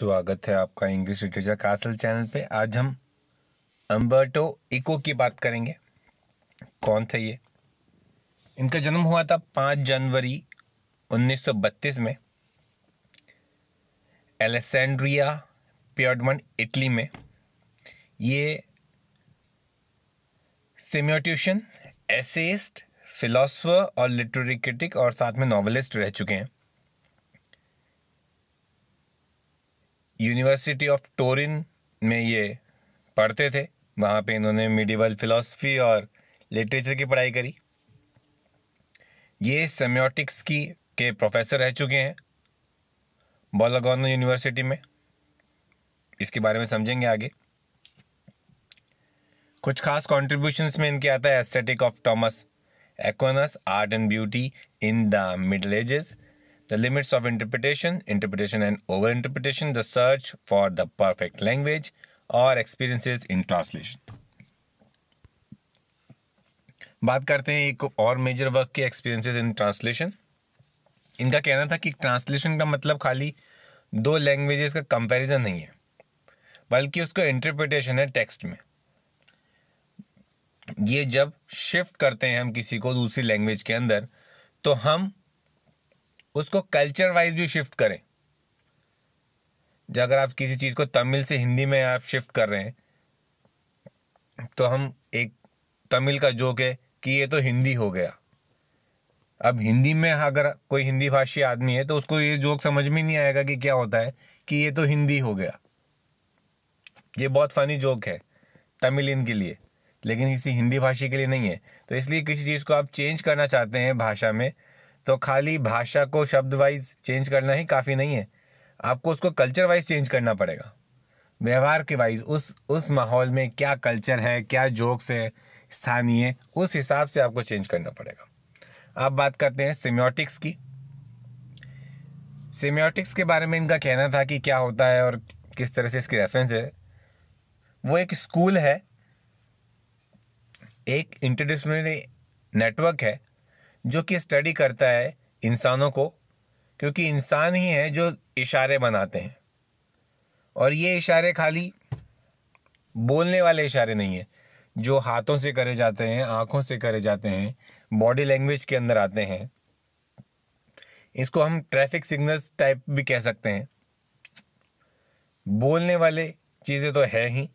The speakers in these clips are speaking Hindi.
स्वागत है आपका इंग्लिश लिटरेचर कासल चैनल पे आज हम अम्बर्टो इको की बात करेंगे कौन थे ये इनका जन्म हुआ था पाँच जनवरी 1932 में एलेसेंड्रिया प्योडमन इटली में ये सिम्योट्यूशन एसेस्ट फिलोसफर और लिटरेरी क्रिटिक और साथ में नॉवलिस्ट रह चुके हैं यूनिवर्सिटी ऑफ टोरिन में ये पढ़ते थे वहाँ पे इन्होंने मिडिवल फिलासफी और लिटरेचर की पढ़ाई करी ये सेम्योटिक्स की के प्रोफेसर रह चुके हैं बोलागोनो यूनिवर्सिटी में इसके बारे में समझेंगे आगे कुछ खास कॉन्ट्रीब्यूशंस में इनके आता है aesthetic of Thomas Aquinas art and beauty in the middle ages the limits of interpretation, interpretation and overinterpretation, the search for the perfect language, और experiences in translation. बात करते हैं एक और मेजर वर्क के एक्सपीरियंसेस इन ट्रांसलेशन इनका कहना था कि ट्रांसलेशन का मतलब खाली दो लैंग्वेजेस का कंपैरिजन नहीं है बल्कि उसका इंटरप्रिटेशन है टेक्स्ट में ये जब शिफ्ट करते हैं हम किसी को दूसरी लैंग्वेज के अंदर तो हम उसको कल्चर वाइज भी शिफ्ट करें अगर आप किसी चीज़ को तमिल से हिंदी में आप शिफ्ट कर रहे हैं तो हम एक तमिल का जोक है कि ये तो हिंदी हो गया अब हिंदी में अगर कोई हिंदी भाषी आदमी है तो उसको ये जोक समझ में नहीं आएगा कि क्या होता है कि ये तो हिंदी हो गया ये बहुत फनी जोक है तमिल इनके लिए लेकिन इसी हिंदी भाषी के लिए नहीं है तो इसलिए किसी चीज़ को आप चेंज करना चाहते हैं भाषा में तो खाली भाषा को शब्द वाइज चेंज करना ही काफ़ी नहीं है आपको उसको कल्चर वाइज चेंज करना पड़ेगा व्यवहार के वाइज उस उस माहौल में क्या कल्चर है क्या जोक्स है स्थानीय उस हिसाब से आपको चेंज करना पड़ेगा अब बात करते हैं सिम्योटिक्स की सिम्योटिक्स के बारे में इनका कहना था कि क्या होता है और किस तरह से इसकी रेफरेंस है वो एक स्कूल है एक इंटरडिसिप्लिनरी नेटवर्क है जो कि स्टडी करता है इंसानों को क्योंकि इंसान ही हैं जो इशारे बनाते हैं और ये इशारे खाली बोलने वाले इशारे नहीं हैं जो हाथों से करे जाते हैं आँखों से करे जाते हैं बॉडी लैंग्वेज के अंदर आते हैं इसको हम ट्रैफिक सिग्नल्स टाइप भी कह सकते हैं बोलने वाले चीज़ें तो है ही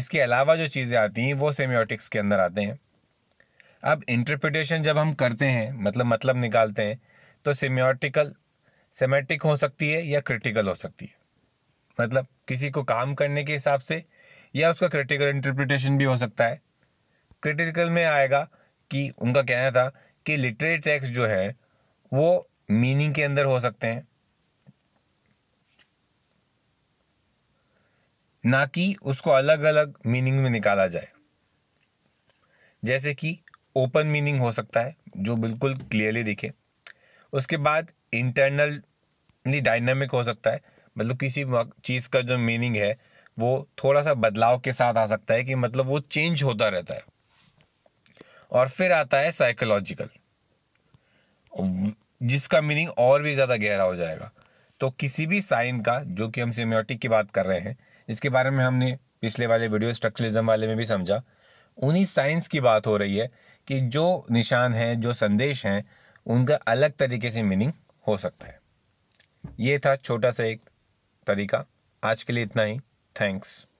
इसके अलावा जो चीज़ें आती हैं वो सेमियोटिक्स के अंदर आते हैं अब इंटरप्रिटेशन जब हम करते हैं मतलब मतलब निकालते हैं तो सिम्योटिकल सेमेटिक हो सकती है या क्रिटिकल हो सकती है मतलब किसी को काम करने के हिसाब से या उसका क्रिटिकल इंटरप्रिटेशन भी हो सकता है क्रिटिकल में आएगा कि उनका कहना था कि लिटरेरी टेक्स्ट जो है वो मीनिंग के अंदर हो सकते हैं ना कि उसको अलग अलग मीनिंग में निकाला जाए जैसे कि ओपन मीनिंग हो सकता है जो बिल्कुल क्लियरली दिखे उसके बाद इंटरनली डायनामिक हो सकता है मतलब किसी चीज़ का जो मीनिंग है वो थोड़ा सा बदलाव के साथ आ सकता है कि मतलब वो चेंज होता रहता है और फिर आता है साइकोलॉजिकल जिसका मीनिंग और भी ज़्यादा गहरा हो जाएगा तो किसी भी साइन का जो कि हम सिम्योटिक की बात कर रहे हैं जिसके बारे में हमने पिछले वाले वीडियो स्ट्रक्चरलिज्म वाले में भी समझा उन्हीं साइंस की बात हो रही है कि जो निशान हैं जो संदेश हैं उनका अलग तरीके से मीनिंग हो सकता है ये था छोटा सा एक तरीका आज के लिए इतना ही थैंक्स